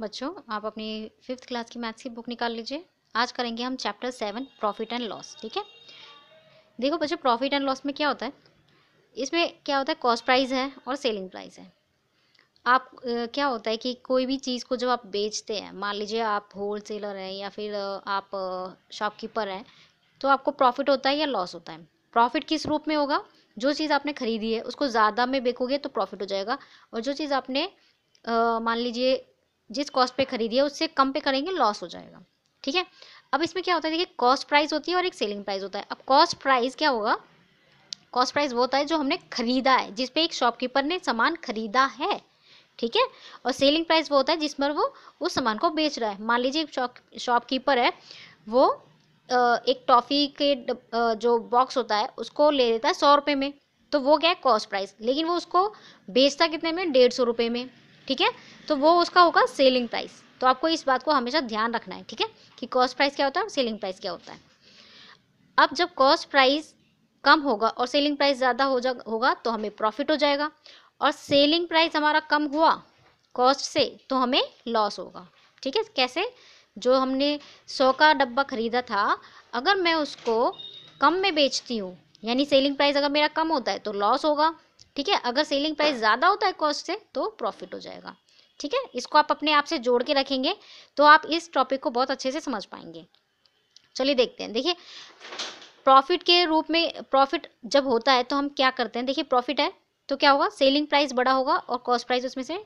बच्चों आप अपनी फिफ्थ क्लास की मैथ्स की बुक निकाल लीजिए आज करेंगे हम chapter seven profit and loss ठीक है देखो बच्चों प्रॉफिट एंड लॉस में क्या होता है इसमें क्या होता है कॉस्ट प्राइस है और सेलिंग प्राइस है आप क्या होता है कि कोई भी चीज़ को जब आप बेचते हैं मान लीजिए आप होल सेलर हैं या फिर आप शॉपकीपर हैं तो आपको प्रॉफिट होता है या लॉस होता है प्रॉफिट किस रूप में होगा जो चीज़ आपने खरीदी है उसको ज़्यादा में बेचोगे तो प्रॉफिट हो जाएगा और जो चीज़ आपने मान लीजिए जिस कॉस्ट पे खरीदी है उससे कम पे करेंगे लॉस हो जाएगा ठीक है अब इसमें क्या होता है देखिए कॉस्ट प्राइस होती है और एक सेलिंग प्राइस होता है अब कॉस्ट प्राइस क्या होगा कॉस्ट प्राइस वो होता है जो हमने खरीदा है जिसपे एक शॉपकीपर ने सामान खरीदा है ठीक है और सेलिंग प्राइस वो होता है जिस पर वो उस सामान को बेच रहा है मान लीजिए एक शॉपकीपर है वो एक टॉफ़ी के जो बॉक्स होता है उसको ले लेता है सौ रुपये में तो वो क्या है कॉस्ट प्राइस लेकिन वो उसको बेचता कितने में डेढ़ सौ रुपये में ठीक है तो वो उसका होगा सेलिंग प्राइस तो आपको इस बात को हमेशा ध्यान रखना है ठीक है कि कॉस्ट प्राइस क्या होता है और सेलिंग प्राइस क्या होता है अब जब कॉस्ट प्राइस कम होगा और सेलिंग प्राइस ज़्यादा हो जा होगा तो हमें प्रॉफिट हो जाएगा और सेलिंग प्राइस हमारा कम हुआ कॉस्ट से तो हमें लॉस होगा ठीक है कैसे जो हमने सौ का डब्बा ख़रीदा था अगर मैं उसको कम में बेचती हूँ यानी सेलिंग प्राइस अगर मेरा कम होता है तो लॉस होगा ठीक है अगर सेलिंग प्राइस ज़्यादा होता है कॉस्ट से तो प्रॉफिट हो जाएगा ठीक है इसको आप अपने आप से जोड़ के रखेंगे तो आप इस टॉपिक को बहुत अच्छे से समझ पाएंगे चलिए देखते हैं देखिए प्रॉफिट के रूप में प्रॉफिट जब होता है तो हम क्या करते हैं देखिए प्रॉफिट है तो क्या होगा सेलिंग प्राइस बड़ा होगा और कॉस्ट प्राइस उसमें से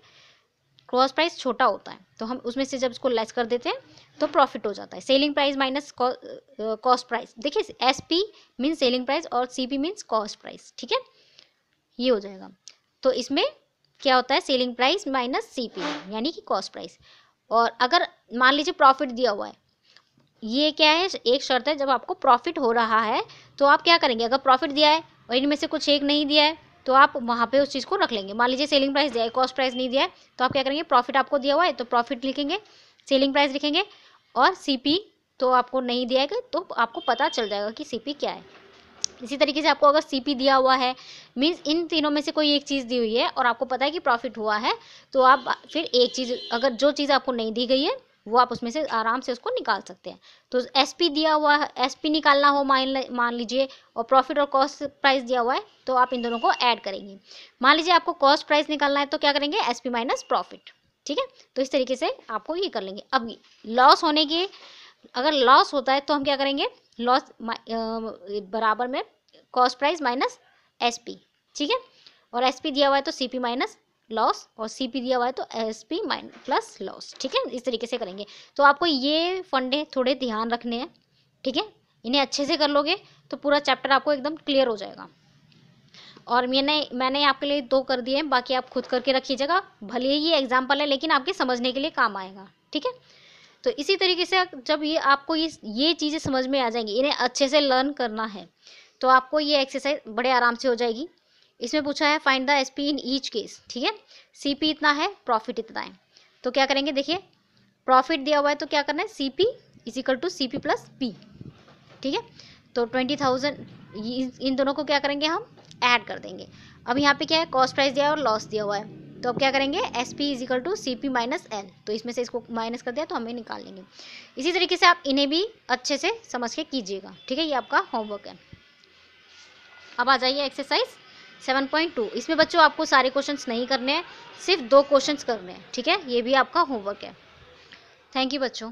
क्रॉस प्राइस छोटा होता है तो हम उसमें से जब इसको लेस कर देते हैं तो प्रॉफिट हो जाता है selling price minus cost price देखिए S P means selling price और C P means cost price ठीक है ये हो जाएगा तो इसमें क्या होता है सेलिंग प्राइस माइनस सी यानी कि कॉस्ट प्राइस और अगर मान लीजिए प्रॉफिट दिया हुआ है ये क्या है एक शर्त है जब आपको प्रॉफिट हो रहा है तो आप क्या करेंगे अगर प्रॉफिट दिया है और इनमें से कुछ एक नहीं दिया है तो आप वहाँ पे उस चीज़ को रख लेंगे मान लीजिए सेलिंग प्राइस दिया है कॉस्ट प्राइस नहीं दिया है तो आप क्या करेंगे प्रॉफिट आपको दिया हुआ है तो प्रॉफिट लिखेंगे सेलिंग प्राइस लिखेंगे और सी तो आपको नहीं दिया है तो आपको पता चल जाएगा कि सी क्या है इसी तरीके से आपको अगर सीपी दिया हुआ है मीन्स इन तीनों में से कोई एक चीज़ दी हुई है और आपको पता है कि प्रॉफिट हुआ है तो आप फिर एक चीज़ अगर जो चीज़ आपको नहीं दी गई है वो आप उसमें से आराम से उसको निकाल सकते हैं तो एसपी दिया हुआ है एसपी निकालना हो मान मान लीजिए और प्रॉफिट और कॉस्ट प्राइस दिया हुआ है तो आप इन दोनों को ऐड करेंगे मान लीजिए आपको कॉस्ट प्राइस निकालना है तो क्या करेंगे एसपी माइनस प्रॉफिट ठीक है तो इस तरीके से आपको ये कर लेंगे अब लॉस होने के अगर लॉस होता है तो हम क्या करेंगे लॉस um, बराबर में cost price minus S P ठीक है और एस पी दिया हुआ है तो सी पी माइनस लॉस और सी पी दिया हुआ है तो एस पी माइन प्लस लॉस ठीक है इस तरीके से करेंगे तो आपको ये फंडे थोड़े ध्यान रखने हैं ठीक है इन्हें अच्छे से कर लोगे तो पूरा चैप्टर आपको एकदम क्लियर हो जाएगा और मैंने मैंने आपके लिए दो कर दिए हैं बाकी आप खुद करके रखिएगा भले ही ये एग्जाम्पल है लेकिन आपके समझने के लिए काम आएगा ठीक है तो इसी तरीके से जब ये आपको ये ये चीज़ें समझ में आ जाएंगी इन्हें अच्छे से लर्न करना है तो आपको ये एक्सरसाइज बड़े आराम से हो जाएगी इसमें पूछा है find the S P in each case ठीक है सी पी इतना है प्रॉफिट इतना है तो क्या करेंगे देखिए प्रॉफिट दिया हुआ है तो क्या करना है C P is equal to C P plus P ठीक है तो ट्वेंटी थाउजेंड इन दोनों को क्या करेंगे हम ऐड कर देंगे अब यहाँ पे क्या है कॉस्ट प्राइस दिया है और लॉस दिया हुआ है तो अब क्या करेंगे S P is equal to C P minus L तो इसमें से इसको माइनस कर दिया तो हमें निकाल लेंगे इसी तरीके से आप इन्हें भी अच्छे से समझ के कीजिएगा ठीक है ये आपका होमवर्क है अब आ जाइए एक्सरसाइज सेवन पॉइंट टू इसमें बच्चों आपको सारे क्वेश्चंस नहीं करने हैं सिर्फ दो क्वेश्चंस करने हैं ठीक है ये भी आपका होमवर्क है थैंक यू बच्चों